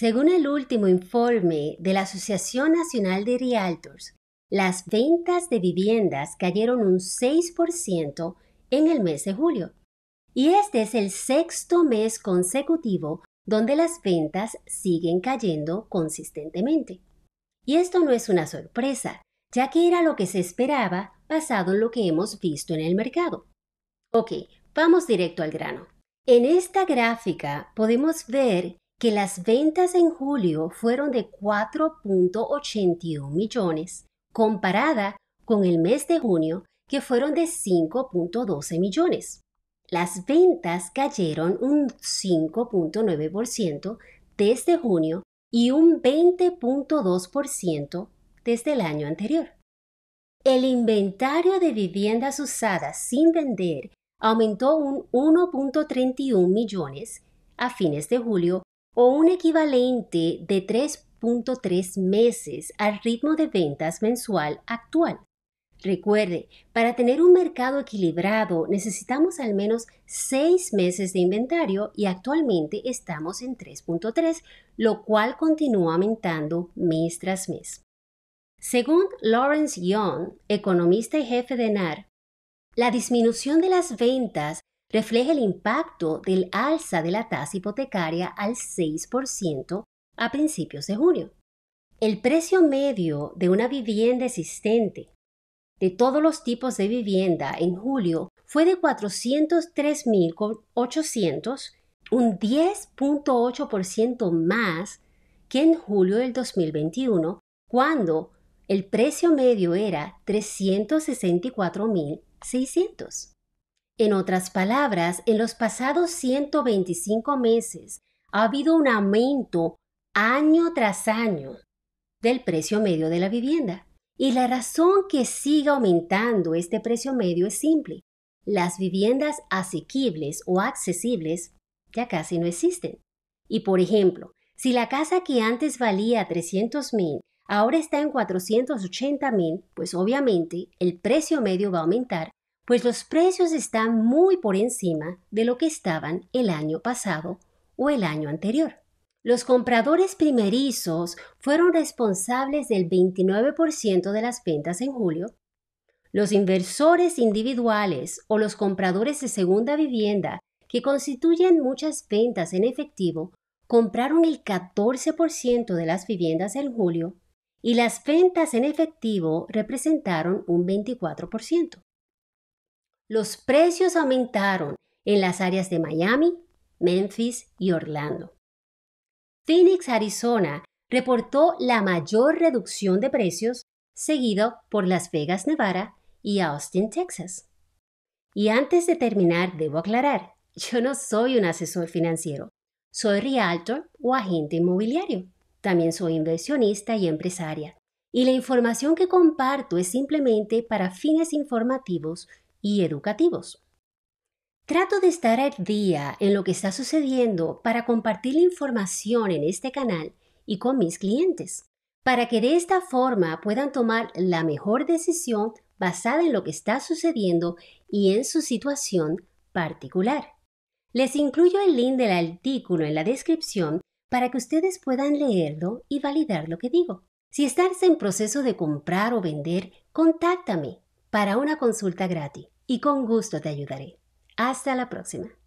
Según el último informe de la Asociación Nacional de Realtors, las ventas de viviendas cayeron un 6% en el mes de julio. Y este es el sexto mes consecutivo donde las ventas siguen cayendo consistentemente. Y esto no es una sorpresa, ya que era lo que se esperaba basado en lo que hemos visto en el mercado. Ok, vamos directo al grano. En esta gráfica podemos ver que las ventas en julio fueron de 4.81 millones, comparada con el mes de junio, que fueron de 5.12 millones. Las ventas cayeron un 5.9% desde junio y un 20.2% desde el año anterior. El inventario de viviendas usadas sin vender aumentó un 1.31 millones a fines de julio o un equivalente de 3.3 meses al ritmo de ventas mensual actual. Recuerde, para tener un mercado equilibrado necesitamos al menos 6 meses de inventario y actualmente estamos en 3.3, lo cual continúa aumentando mes tras mes. Según Lawrence Young, economista y jefe de NAR, la disminución de las ventas refleja el impacto del alza de la tasa hipotecaria al 6% a principios de junio. El precio medio de una vivienda existente de todos los tipos de vivienda en julio fue de 403.800, un 10.8% más que en julio del 2021, cuando el precio medio era 364.600. En otras palabras, en los pasados 125 meses ha habido un aumento año tras año del precio medio de la vivienda. Y la razón que siga aumentando este precio medio es simple. Las viviendas asequibles o accesibles ya casi no existen. Y por ejemplo, si la casa que antes valía 300 mil ahora está en 480 mil, pues obviamente el precio medio va a aumentar pues los precios están muy por encima de lo que estaban el año pasado o el año anterior. Los compradores primerizos fueron responsables del 29% de las ventas en julio. Los inversores individuales o los compradores de segunda vivienda, que constituyen muchas ventas en efectivo, compraron el 14% de las viviendas en julio y las ventas en efectivo representaron un 24% los precios aumentaron en las áreas de Miami, Memphis y Orlando. Phoenix, Arizona, reportó la mayor reducción de precios, seguido por Las Vegas, Nevada y Austin, Texas. Y antes de terminar, debo aclarar, yo no soy un asesor financiero, soy realtor o agente inmobiliario. También soy inversionista y empresaria. Y la información que comparto es simplemente para fines informativos y educativos. Trato de estar al día en lo que está sucediendo para compartir la información en este canal y con mis clientes, para que de esta forma puedan tomar la mejor decisión basada en lo que está sucediendo y en su situación particular. Les incluyo el link del artículo en la descripción para que ustedes puedan leerlo y validar lo que digo. Si estás en proceso de comprar o vender, contáctame para una consulta gratis y con gusto te ayudaré. Hasta la próxima.